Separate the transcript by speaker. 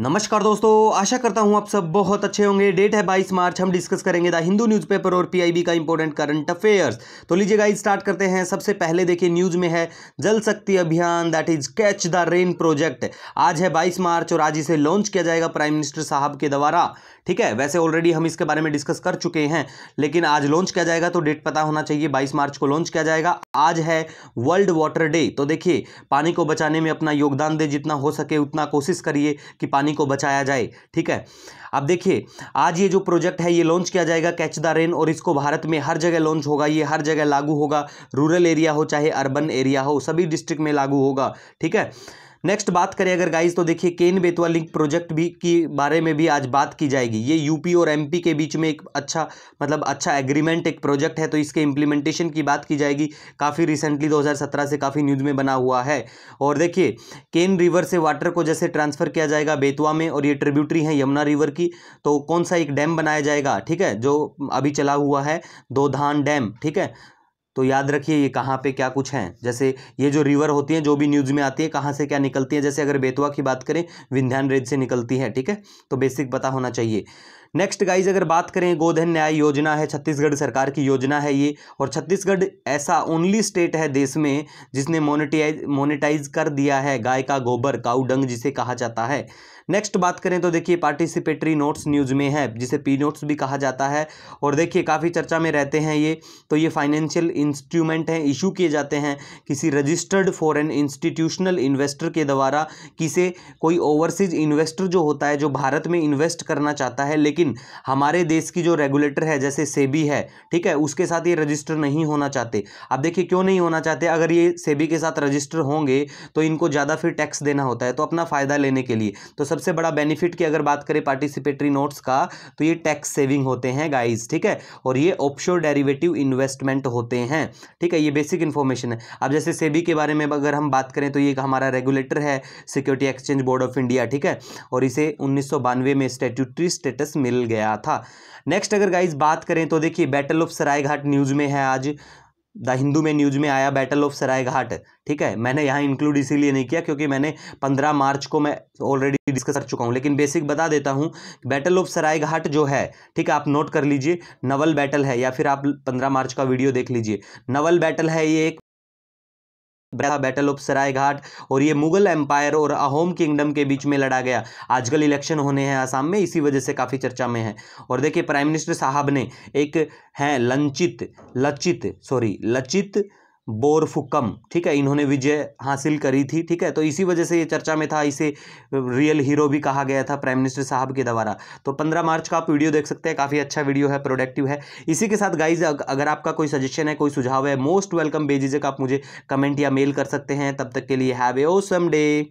Speaker 1: नमस्कार दोस्तों आशा करता हूं आप सब बहुत अच्छे होंगे डेट है 22 मार्च हम डिस्कस करेंगे द हिंदू न्यूज़पेपर और पीआईबी का इंपॉर्टेंट करंट अफेयर्स तो लीजिए गाइस स्टार्ट करते हैं सबसे पहले देखिए न्यूज़ में है Jal Shakti Abhiyan that is catch the rain project आज है 22 मार्च और आज इसे लॉन्च किया जाएगा प्राइम मिनिस्टर साहब के द्वारा ठीक है वैसे ऑलरेडी हम इसके बारे में डिस्कस कर चुके हैं लेकिन आज लॉन्च किया जाएगा तो डेट पता होना चाहिए बाईस मार्च को लॉन्च किया जाएगा आज है वर्ल्ड वाटर डे तो देखिए पानी को बचाने में अपना योगदान दे जितना हो सके उतना कोशिश करिए कि पानी पानी को बचाया जाए ठीक है अब देखिए आज ये जो प्रोजेक्ट है ये लॉन्च किया जाएगा कैच द रेन और इसको भारत में हर जगह लॉन्च होगा ये हर जगह लागू होगा रूरल एरिया हो चाहे अर्बन एरिया हो सभी डिस्ट्रिक्ट में लागू होगा ठीक है नेक्स्ट बात करें अगर गाइज तो देखिए केन बेतवा लिंक प्रोजेक्ट भी की बारे में भी आज बात की जाएगी ये यूपी और एमपी के बीच में एक अच्छा मतलब अच्छा एग्रीमेंट एक प्रोजेक्ट है तो इसके इम्प्लीमेंटेशन की बात की जाएगी काफ़ी रिसेंटली 2017 से काफ़ी न्यूज़ में बना हुआ है और देखिए केन रिवर से वाटर को जैसे ट्रांसफ़र किया जाएगा बेतवा में और ये ट्रिब्यूटरी है यमुना रिवर की तो कौन सा एक डैम बनाया जाएगा ठीक है जो अभी चला हुआ है दो डैम ठीक है तो याद रखिए ये कहाँ पे क्या कुछ हैं जैसे ये जो रिवर होती हैं जो भी न्यूज़ में आती है कहाँ से क्या निकलती है जैसे अगर बेतवा की बात करें विंध्यान रेंज से निकलती है ठीक है तो बेसिक पता होना चाहिए नेक्स्ट गाइज अगर बात करें गोधन न्याय योजना है छत्तीसगढ़ सरकार की योजना है ये और छत्तीसगढ़ ऐसा ओनली स्टेट है देश में जिसने मोनिटाइज मोनिटाइज कर दिया है गाय का गोबर काउडंग जिसे कहा जाता है नेक्स्ट बात करें तो देखिए पार्टिसिपेटरी नोट्स न्यूज़ में है जिसे पी नोट्स भी कहा जाता है और देखिए काफ़ी चर्चा में रहते हैं ये तो ये फाइनेंशियल इंस्ट्रूमेंट हैं इशू किए जाते हैं किसी रजिस्टर्ड फॉरेन इंस्टीट्यूशनल इन्वेस्टर के द्वारा किसे कोई ओवरसीज इन्वेस्टर जो होता है जो भारत में इन्वेस्ट करना चाहता है लेकिन हमारे देश की जो रेगुलेटर है जैसे सेबी है ठीक है उसके साथ ये रजिस्टर नहीं होना चाहते अब देखिए क्यों नहीं होना चाहते अगर ये सेबी के साथ रजिस्टर होंगे तो इनको ज़्यादा फिर टैक्स देना होता है तो अपना फ़ायदा लेने के लिए तो सब सबसे बड़ा बेनिफिट की अगर बात करें पार्टिसिपेटरी नोट्स का तो ये टैक्स सेविंग होते हैं गाइज ठीक है और ये ऑप्शोर डेरिवेटिव इन्वेस्टमेंट होते हैं ठीक है ये बेसिक इन्फॉर्मेशन है अब जैसे सेबी के बारे में अगर हम बात करें तो ये हमारा रेगुलेटर है security exchange board of India ठीक है और इसे उन्नीस में स्टेट्यूटरी स्टेटस मिल गया था नेक्स्ट अगर गाइज बात करें तो देखिए बैटल ऑफ सरायघाट न्यूज़ में है आज द हिंदू में न्यूज में आया बैटल ऑफ सराय घाट ठीक है मैंने यहाँ इंक्लूड इसीलिए नहीं किया क्योंकि मैंने 15 मार्च को मैं ऑलरेडी डिस्कस कर चुका हूँ लेकिन बेसिक बता देता हूँ बैटल ऑफ सराय घाट जो है ठीक है आप नोट कर लीजिए नवल बैटल है या फिर आप 15 मार्च का वीडियो देख लीजिए नवल बैटल है ये एक बैटल ऑफ सरायघाट और ये मुगल एम्पायर और अहोम किंगडम के बीच में लड़ा गया आजकल इलेक्शन होने हैं आसाम में इसी वजह से काफ़ी चर्चा में है और देखिए प्राइम मिनिस्टर साहब ने एक हैं लंचित लचित सॉरी लचित बोरफुकम ठीक है इन्होंने विजय हासिल करी थी ठीक है तो इसी वजह से ये चर्चा में था इसे रियल हीरो भी कहा गया था प्राइम मिनिस्टर साहब के द्वारा तो पंद्रह मार्च का आप वीडियो देख सकते हैं काफ़ी अच्छा वीडियो है प्रोडक्टिव है इसी के साथ गाइज अगर आपका कोई सजेशन है कोई सुझाव है मोस्ट वेलकम बेझिझक आप मुझे कमेंट या मेल कर सकते हैं तब तक के लिए हैव ए ओसम डे